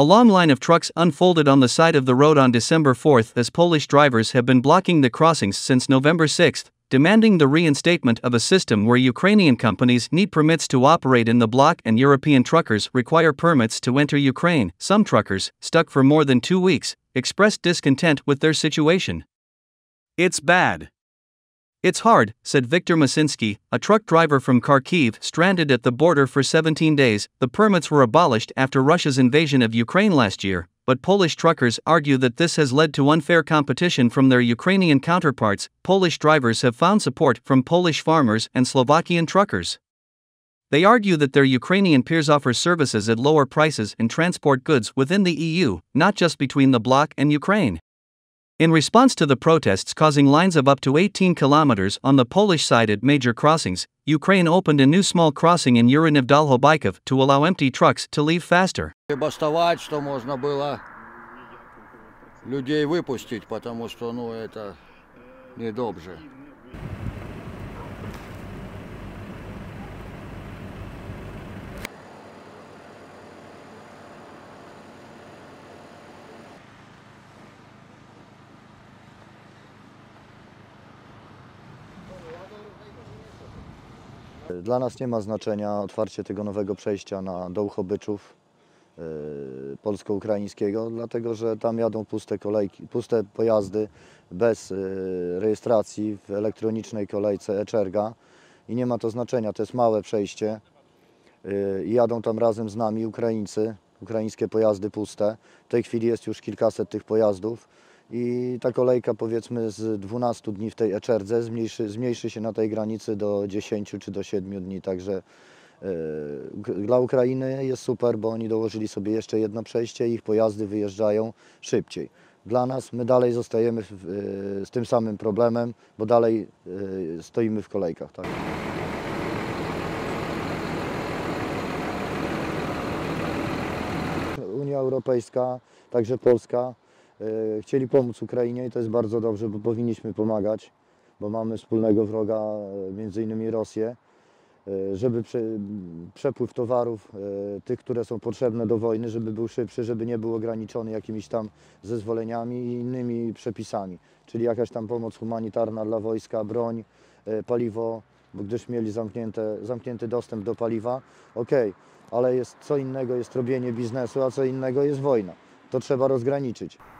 A long line of trucks unfolded on the side of the road on December 4 as Polish drivers have been blocking the crossings since November 6, demanding the reinstatement of a system where Ukrainian companies need permits to operate in the bloc and European truckers require permits to enter Ukraine. Some truckers, stuck for more than two weeks, expressed discontent with their situation. It's bad. It's hard, said Viktor Masinski, a truck driver from Kharkiv stranded at the border for 17 days. The permits were abolished after Russia's invasion of Ukraine last year, but Polish truckers argue that this has led to unfair competition from their Ukrainian counterparts. Polish drivers have found support from Polish farmers and Slovakian truckers. They argue that their Ukrainian peers offer services at lower prices and transport goods within the EU, not just between the bloc and Ukraine. In response to the protests causing lines of up to 18 kilometers on the Polish side at major crossings, Ukraine opened a new small crossing in Yurinov Dalhobykov to allow empty trucks to leave faster. людей выпустить, потому что, ну, это Dla nas nie ma znaczenia otwarcie tego nowego przejścia na Dołchobyczów y, polsko-ukraińskiego, dlatego że tam jadą puste kolejki, puste pojazdy bez y, rejestracji w elektronicznej kolejce Eczerga czerga i nie ma to znaczenia, to jest małe przejście y, i jadą tam razem z nami Ukraińcy, ukraińskie pojazdy puste. W tej chwili jest już kilkaset tych pojazdów i ta kolejka powiedzmy z 12 dni w tej eczerdze zmniejszy, zmniejszy się na tej granicy do 10 czy do 7 dni, także yy, dla Ukrainy jest super, bo oni dołożyli sobie jeszcze jedno przejście i ich pojazdy wyjeżdżają szybciej. Dla nas my dalej zostajemy w, yy, z tym samym problemem, bo dalej yy, stoimy w kolejkach. Tak? Unia Europejska, także Polska E, chcieli pomóc Ukrainie i to jest bardzo dobrze, bo powinniśmy pomagać, bo mamy wspólnego wroga, e, między innymi Rosję, e, żeby przepływ towarów, tych, które są potrzebne do wojny, żeby był szybszy, żeby nie był ograniczony jakimiś tam zezwoleniami i innymi przepisami. Czyli jakaś tam pomoc humanitarna dla wojska, broń, paliwo, bo gdyż mieli zamknięte, zamknięty dostęp do paliwa, okej, okay, ale jest co innego jest robienie biznesu, a co innego jest wojna. To trzeba rozgraniczyć.